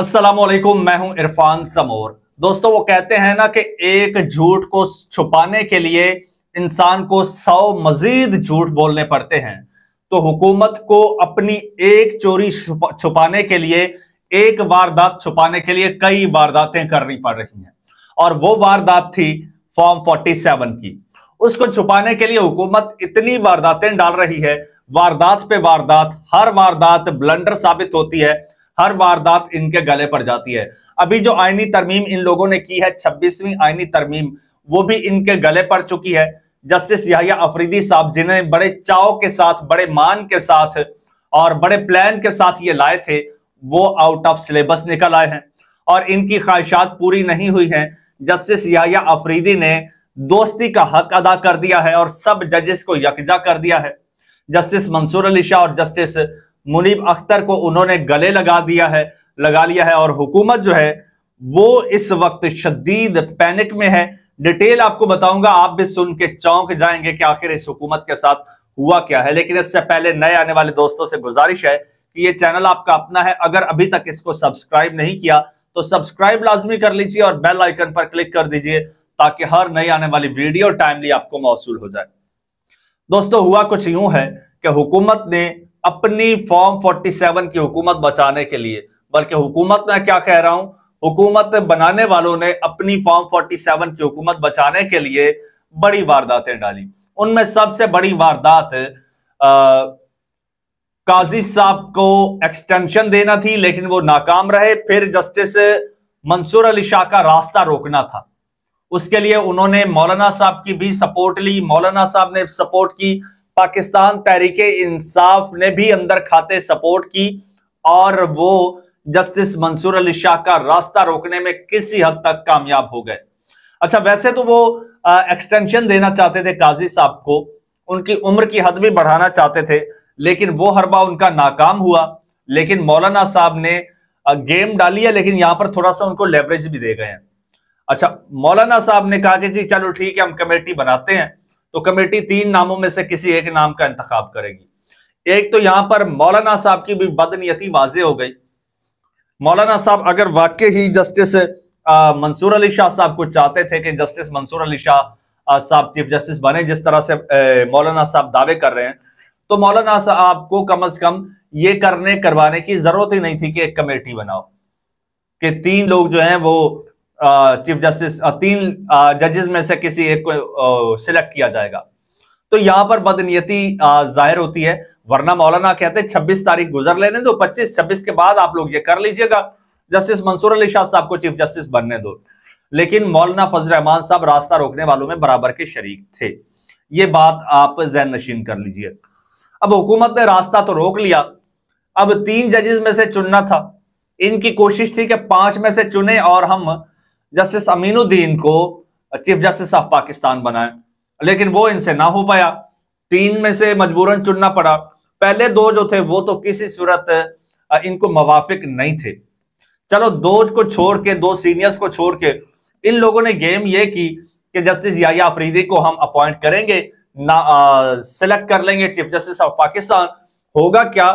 असलम मैं हूं इरफान समोर दोस्तों वो कहते हैं ना कि एक झूठ को छुपाने के लिए इंसान को सौ मजीद झूठ बोलने पड़ते हैं तो हुकूमत को अपनी एक चोरी छुपा, छुपाने के लिए एक वारदात छुपाने के लिए कई वारदातें करनी पड़ रही हैं और वो वारदात थी फॉर्म 47 की उसको छुपाने के लिए हुकूमत इतनी वारदातें डाल रही है वारदात पे वारदात हर वारदात ब्लंडर साबित होती है हर वारदात इनके गले पर जाती है अभी जो आईनी तरमीम इन लोगों ने की है छब्बीसवीं आईनी तरमीम वो भी इनके गले पर चुकी है जस्टिस याहिया अफरीदी साहब जिन्हें बड़े चाव के साथ बड़े मान के साथ और बड़े प्लान के साथ ये लाए थे वो आउट ऑफ सिलेबस निकल आए हैं और इनकी ख्वाहिशात पूरी नहीं हुई हैं जस्टिस याहिया अफरीदी ने दोस्ती का हक अदा कर दिया है और सब जजेस को यकजा कर दिया है जस्टिस मंसूर अली शाह और जस्टिस मुनीब अख्तर को उन्होंने गले लगा दिया है लगा लिया है और हुकूमत जो है वो इस वक्त शदीद पैनिक में है डिटेल आपको बताऊंगा आप भी सुन के चौंक जाएंगे कि आखिर इस हुकूमत के साथ हुआ क्या है लेकिन इससे पहले नए आने वाले दोस्तों से गुजारिश है कि ये चैनल आपका अपना है अगर अभी तक इसको सब्सक्राइब नहीं किया तो सब्सक्राइब लाजमी कर लीजिए और बेल आइकन पर क्लिक कर दीजिए ताकि हर नई आने वाली वीडियो टाइमली आपको मौसू हो जाए दोस्तों हुआ कुछ यूं है कि हुकूमत ने अपनी फॉर्म 47 की हुकूमत बचाने के लिए बल्कि हुकूमत मैं क्या कह रहा हूं हुकूमत बनाने वालों ने अपनी फॉर्म 47 की हुकूमत बचाने के लिए बड़ी वारदातें डाली उनमें सबसे बड़ी वारदात काजी साहब को एक्सटेंशन देना थी लेकिन वो नाकाम रहे फिर जस्टिस मंसूर अली शाह का रास्ता रोकना था उसके लिए उन्होंने मौलाना साहब की भी सपोर्ट ली मौलाना साहब ने सपोर्ट की पाकिस्तान तहरीक इंसाफ ने भी अंदर खाते सपोर्ट की और वो जस्टिस मंसूर अली शाह का रास्ता रोकने में किसी हद तक कामयाब हो गए अच्छा वैसे तो वो एक्सटेंशन देना चाहते थे काजी साहब को उनकी उम्र की हद भी बढ़ाना चाहते थे लेकिन वो हरबा उनका नाकाम हुआ लेकिन मौलाना साहब ने गेम डाली है लेकिन यहां पर थोड़ा सा उनको लेवरेज भी दे गए हैं अच्छा मौलाना साहब ने कहा कि जी चलो ठीक है हम कमेटी बनाते हैं तो कमेटी तीन नामों में से किसी एक नाम का इंतखा करेगी एक तो यहां पर मौलाना साहब की भी बदनीयती वाजे हो गई मौलाना साहब अगर वाकई ही जस्टिस मंसूर अली शाह साहब को चाहते थे कि जस्टिस मंसूर अली शाह साहब चीफ जस्टिस बने जिस तरह से मौलाना साहब दावे कर रहे हैं तो मौलाना साहब को कम अज कम ये करने करवाने की जरूरत ही नहीं थी कि एक कमेटी बनाओ कि तीन लोग जो हैं वो चीफ जस्टिस तीन जजेस में से किसी एक को सिलेक्ट किया जाएगा तो यहां पर बदनीयति जाहिर होती है वरना मौलाना कहते हैं 26 तारीख गुजर लेने दो 25 छब्बीस के बाद आप लोग ये कर लीजिएगा जस्टिस मंसूर अली शाह साहब को चीफ जस्टिस बनने दो लेकिन मौलाना फजल रहमान साहब रास्ता रोकने वालों में बराबर के शरीक थे ये बात आप जैन नशीन कर लीजिए अब हुकूमत ने रास्ता तो रोक लिया अब तीन जजेस में से चुनना था इनकी कोशिश थी कि पांच में से चुने और हम जस्टिस अमीनुद्दीन को चीफ जस्टिस ऑफ पाकिस्तान बनाए लेकिन वो इनसे ना हो पाया तीन में से मजबूरन चुनना पड़ा पहले दो जो थे वो तो किसी सूरत इनको मवाफिक नहीं थे चलो दो को छोड़ के दो सीनियर्स को छोड़ के इन लोगों ने गेम ये की कि जस्टिस याया अफरीदी को हम अपॉइंट करेंगे ना सिलेक्ट कर लेंगे चीफ जस्टिस ऑफ पाकिस्तान होगा क्या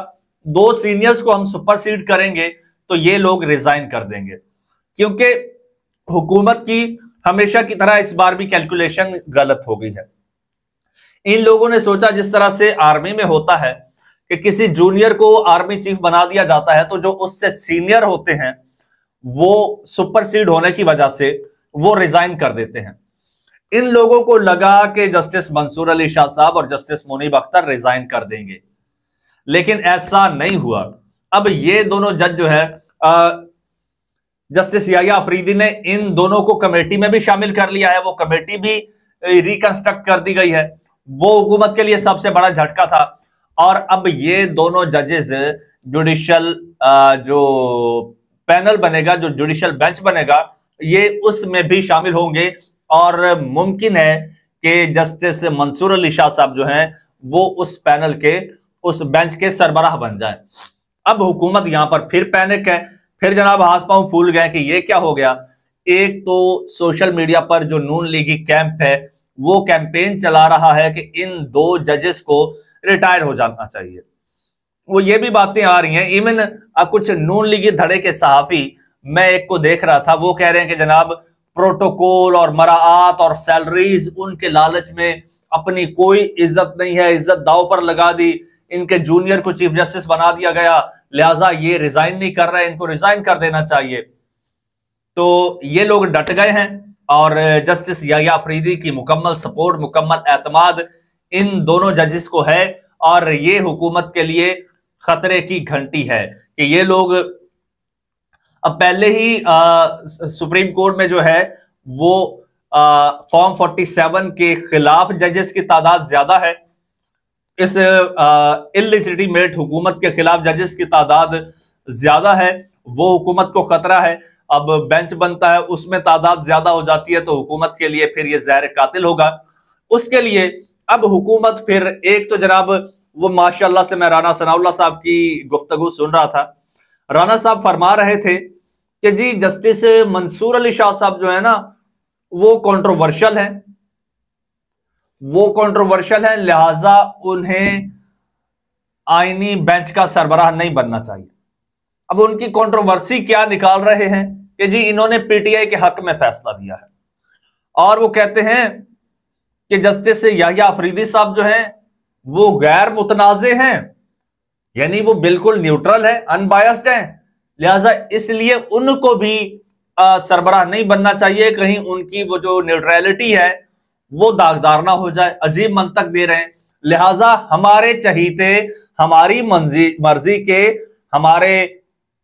दो सीनियर्स को हम सुपर करेंगे तो ये लोग रिजाइन कर देंगे क्योंकि हुकूमत की हमेशा की तरह इस बार भी कैलकुलेशन गलत हो गई है इन लोगों ने सोचा जिस तरह से आर्मी में होता है कि किसी जूनियर को आर्मी चीफ बना दिया जाता है तो जो उससे सीनियर होते हैं वो सुपरसीड होने की वजह से वो रिजाइन कर देते हैं इन लोगों को लगा कि जस्टिस मंसूर अली शाह साहब और जस्टिस मुनीब अख्तर रिजाइन कर देंगे लेकिन ऐसा नहीं हुआ अब ये दोनों जज जो है जस्टिस याया अफरीदी ने इन दोनों को कमेटी में भी शामिल कर लिया है वो कमेटी भी रिकंस्ट्रक्ट कर दी गई है वो हुकूमत के लिए सबसे बड़ा झटका था और अब ये दोनों जजेस जुडिशल जो पैनल बनेगा जो जुडिशल बेंच बनेगा ये उसमें भी शामिल होंगे और मुमकिन है कि जस्टिस मंसूर अली शाह साहब जो हैं वो उस पैनल के उस बेंच के सरबराह बन जाए अब हुकूमत यहां पर फिर पैनिक है फिर जनाब हाथ पाऊ फूल गए कि ये क्या हो गया एक तो सोशल मीडिया पर जो नून लीगी कैंप है वो कैंपेन चला रहा है कि इन दो जजेस को रिटायर हो जाना चाहिए वो ये भी बातें आ रही हैं इवन कुछ नून लीगी धड़े के सहाफी मैं एक को देख रहा था वो कह रहे हैं कि जनाब प्रोटोकॉल और मराआत और सैलरीज उनके लालच में अपनी कोई इज्जत नहीं है इज्जत दाव पर लगा दी इनके जूनियर को चीफ जस्टिस बना दिया गया लिहाजा ये रिजाइन नहीं कर रहे इनको रिजाइन कर देना चाहिए तो ये लोग डट गए हैं और जस्टिस याया फरीदी की मुकम्मल सपोर्ट मुकम्मल एतमाद इन दोनों जजिस को है और ये हुकूमत के लिए खतरे की घंटी है कि ये लोग अब पहले ही आ, सुप्रीम कोर्ट में जो है वो फॉर्म 47 के खिलाफ जजेस की तादाद ज्यादा है इस इलिसिटी मेरिट हुकूमत के खिलाफ जजेस की तादाद ज्यादा है वो हुकूमत को खतरा है अब बेंच बनता है उसमें तादाद ज्यादा हो जाती है तो हुकूमत के लिए फिर ये जहर कातिल होगा उसके लिए अब हुकूमत फिर एक तो जनाब वो माशाल्लाह से मैं राना सनाउल्ला साहब की गुफ्तगु सुन रहा था राना साहब फरमा रहे थे कि जी जस्टिस मंसूर अली शाह साहब जो है ना वो कॉन्ट्रोवर्शल हैं वो कंट्रोवर्शियल है लिहाजा उन्हें आईनी बेंच का सरबराह नहीं बनना चाहिए अब उनकी कंट्रोवर्सी क्या निकाल रहे हैं कि जी इन्होंने पीटीआई के हक में फैसला दिया है और वो कहते हैं कि जस्टिस याहिया अफरीदी साहब जो हैं वो गैर मुतनाजे हैं यानी वो बिल्कुल न्यूट्रल है अनबायस्ड है लिहाजा इसलिए उनको भी सरबराह नहीं बनना चाहिए कहीं उनकी वो जो न्यूट्रैलिटी है वो दागदार ना हो जाए अजीब मंतक दे रहे हैं लिहाजा हमारे चहीते हमारी मंजी मर्जी के हमारे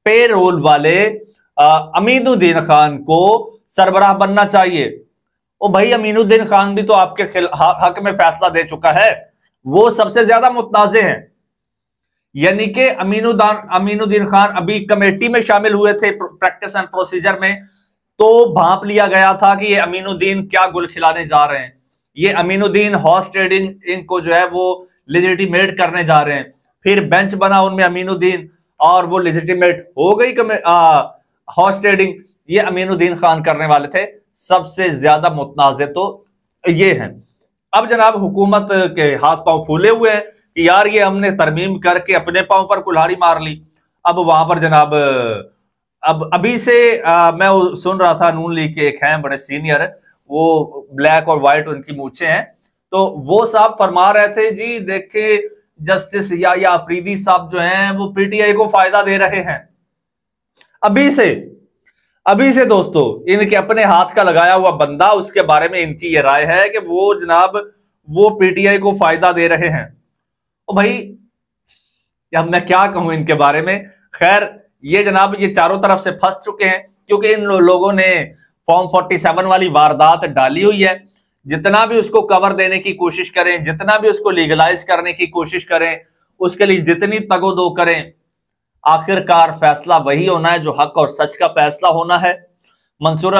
पे रोल वाले अमीनुद्दीन खान को सरबराह बनना चाहिए ओ भाई अमीनुद्दीन खान भी तो आपके हक में फैसला दे चुका है वो सबसे ज्यादा मुतनाजे हैं यानी कि अमीनुद्दान अमीनुद्दीन खान अभी कमेटी में शामिल हुए थे प्रैक्टिस एंड प्रोसीजर में तो भाप लिया गया था कि ये अमीनुद्दीन क्या गुल खिलाने जा रहे हैं ये अमीनुद्दीन हॉर्स ट्रेडिंग इनको जो है वो लिजिटीमेट करने जा रहे हैं फिर बेंच बना उनमें अमीनुद्दीन और वो लिजिटीमेट हो गई हॉर्स ट्रेडिंग ये अमीनुद्दीन खान करने वाले थे सबसे ज्यादा मुतनाज़ तो ये है अब जनाब हुकूमत के हाथ पांव फूले हुए हैं कि यार ये हमने तरमीम करके अपने पांव पर कुल्हाड़ी मार ली अब वहां पर जनाब अब अभी से आ, मैं सुन रहा था नून लीग के एक हैं बड़े सीनियर वो ब्लैक और व्हाइट उनकी मूछे हैं तो वो साहब फरमा रहे थे जी देखे जस्टिस या या अफरीदी साहब जो हैं वो पीटीआई को फायदा दे रहे हैं अभी से अभी से दोस्तों इनके अपने हाथ का लगाया हुआ बंदा उसके बारे में इनकी ये राय है कि वो जनाब वो पीटीआई को फायदा दे रहे हैं तो भाई अब मैं क्या कहूं इनके बारे में खैर ये जनाब ये चारों तरफ से फंस चुके हैं क्योंकि इन लोगों ने फॉर्म 47 वाली वारदात डाली हुई है जितना भी उसको कवर देने की कोशिश करें जितना भी उसको लीगलाइज करने की कोशिश करें उसके लिए जितनी तगोदो करें आखिरकार फैसला वही होना है जो हक और सच का फैसला होना है मंसूर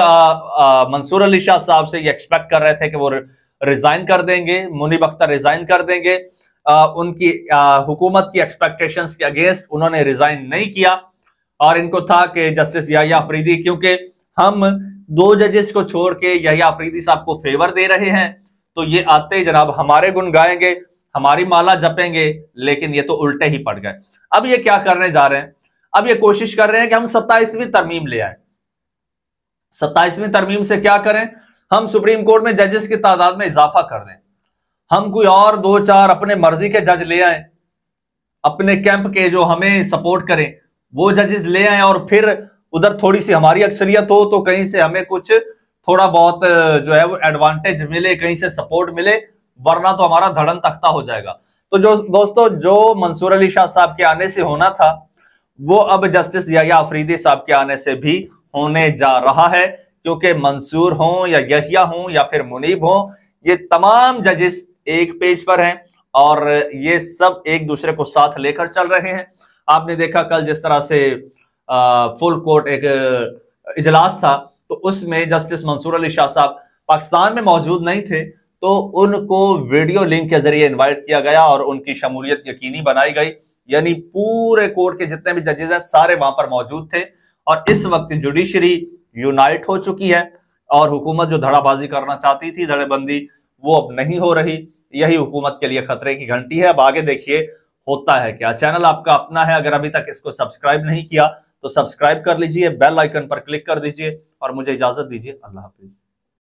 मंसूर अली शाह साहब से ये एक्सपेक्ट कर रहे थे कि वो रिजाइन कर देंगे मुनीब अख्तर रिजाइन कर देंगे आ, उनकी आ, हुकूमत की एक्सपेक्टेशंस के अगेंस्ट उन्होंने रिजाइन नहीं किया और इनको था कि जस्टिस याया अफरीदी क्योंकि हम दो जजेस को छोड़ के याया अफरीदी साहब को फेवर दे रहे हैं तो ये आते ही जनाब हमारे गुण गाएंगे हमारी माला जपेंगे लेकिन ये तो उल्टे ही पड़ गए अब ये क्या करने जा रहे हैं अब ये कोशिश कर रहे हैं कि हम सत्ताईसवीं तरमीम ले आए सत्ताईसवीं तरमीम से क्या करें हम सुप्रीम कोर्ट में जजेस की तादाद में इजाफा कर दें हम कोई और दो चार अपने मर्जी के जज ले आए अपने कैंप के जो हमें सपोर्ट करें वो जजेस ले आए और फिर उधर थोड़ी सी हमारी अक्सरियत हो तो कहीं से हमें कुछ थोड़ा बहुत जो है वो एडवांटेज मिले कहीं से सपोर्ट मिले वरना तो हमारा धड़न तख्ता हो जाएगा तो जो दोस्तों जो मंसूर अली शाह साहब के आने से होना था वो अब जस्टिस याया अफरीदी साहब के आने से भी होने जा रहा है क्योंकि मंसूर हों या यहिया हों या फिर मुनीब हों ये तमाम जजेस एक पेज पर हैं और ये सब एक दूसरे को साथ लेकर चल रहे हैं आपने देखा कल जिस तरह से आ, फुल कोर्ट एक इजलास था तो उसमें जस्टिस मंसूर अली शाह साहब पाकिस्तान में मौजूद नहीं थे तो उनको वीडियो लिंक के जरिए इनवाइट किया गया और उनकी शमूलियत यकीनी बनाई गई यानी पूरे कोर्ट के जितने भी जजेज हैं सारे वहां पर मौजूद थे और इस वक्त जुडिशरी यूनाइट हो चुकी है और हुकूमत जो धड़ाबाजी करना चाहती थी धड़ेबंदी वो अब नहीं हो रही यही हुकूमत के लिए खतरे की घंटी है अब आगे देखिए होता है क्या चैनल आपका अपना है अगर अभी तक इसको सब्सक्राइब नहीं किया तो सब्सक्राइब कर लीजिए बेल आइकन पर क्लिक कर दीजिए और मुझे इजाजत दीजिए अल्लाह हाफिज